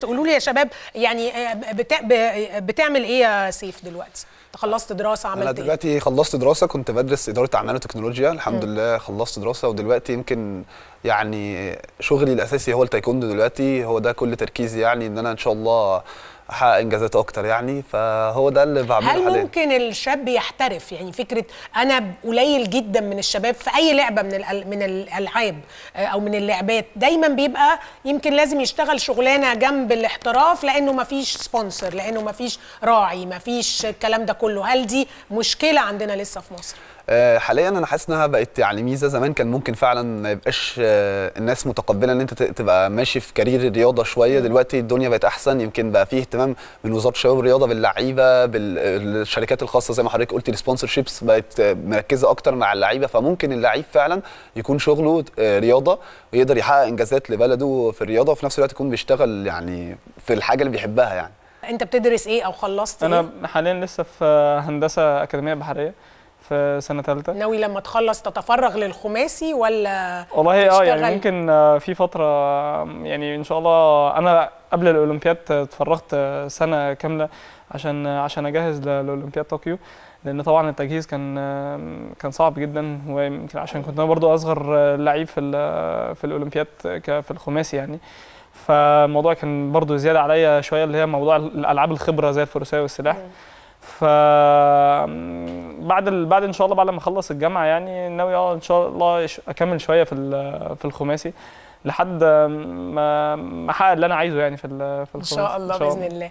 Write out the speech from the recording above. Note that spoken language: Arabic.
تقولوا لي يا شباب يعني آه، بتا... بتعمل ايه يا سيف دلوقتي؟ انت خلصت دراسه عملت ايه؟ انا دلوقتي خلصت دراسه كنت بدرس اداره اعمال وتكنولوجيا الحمد م. لله خلصت دراسه ودلوقتي يمكن يعني شغلي الاساسي هو التايكوندو دلوقتي هو ده كل تركيزي يعني ان انا ان شاء الله احقق انجازات اكتر يعني فهو ده اللي بعمله هل حاليا. ممكن الشاب يحترف يعني فكره انا قليل جدا من الشباب في اي لعبه من من الالعاب آه، او من اللعبات دايما بيبقى يمكن لازم يشتغل شغلانه جنب الاحتراف لانه ما فيش سبونسر لانه ما فيش راعي ما فيش الكلام ده كله هل دي مشكله عندنا لسه في مصر آه، حاليا انا حاسس انها بقت يعني ميزه زمان كان ممكن فعلا ما يبقاش آه، الناس متقبله ان انت تبقى ماشي في كارير الرياضه شويه دلوقتي الدنيا بقت احسن يمكن بقى فيه اهتمام من وزاره الشباب والرياضه باللعيبه بالشركات الخاصه زي ما حضرتك قلت السبونسر شيبس بقت مركزه اكتر مع اللعيبه فممكن اللعيب فعلا يكون شغله آه، رياضه ويقدر يحقق انجازات لبلده في الرياضه وفي نفس الوقت يكون بيشتغل يعني في الحاجه اللي بيحبها يعني انت بتدرس ايه او خلصت انا إيه؟ حاليا لسه في هندسه اكاديميه بحريه في سنه ثالثه ناوي لما تخلص تتفرغ للخماسي ولا والله اه يعني ممكن آه، في فتره يعني ان شاء الله انا قبل الاولمبياد اتفرغت آه، سنه كامله عشان آه، عشان اجهز لاولمبياد طوكيو لان طبعا التجهيز كان كان صعب جدا ويمكن عشان كنت انا برضو اصغر لعيب في في الاولمبياد في الخماسي يعني فالموضوع كان برضو زياده عليا شويه اللي هي موضوع الالعاب الخبره زي الفروسيه والسلاح ف بعد ال... بعد ان شاء الله بعد ما اخلص الجامعه يعني ناوي اه ان شاء الله اكمل شويه في في الخماسي لحد ما احقق اللي انا عايزه يعني في في الخماسي ان شاء الله باذن الله